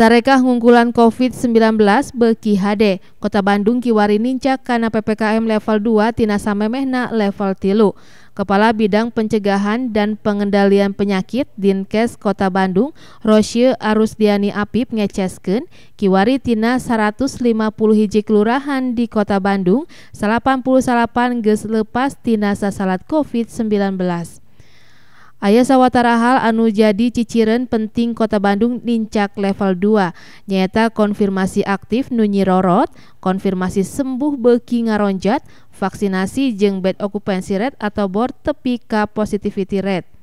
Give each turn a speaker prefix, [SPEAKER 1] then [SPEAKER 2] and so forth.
[SPEAKER 1] Tarekah Ngungkulan COVID-19 Beki HD, Kota Bandung Kiwari Nincak karena PPKM level 2 Tina Samemehna level tilu. Kepala Bidang Pencegahan dan Pengendalian Penyakit Dinkes Kota Bandung, Rosye Arusdiani Apip ngecesken, Kiwari Tina 150 hiji kelurahan di Kota Bandung, 88 ges lepas Tina sasalat COVID-19. Ayah hal anu jadi ciciren penting kota Bandung nincak level 2 nyata konfirmasi aktif nunyi rorot konfirmasi sembuh beki ngaronjat vaksinasi jeng bed okupansi rate atau bor tepika positivity rate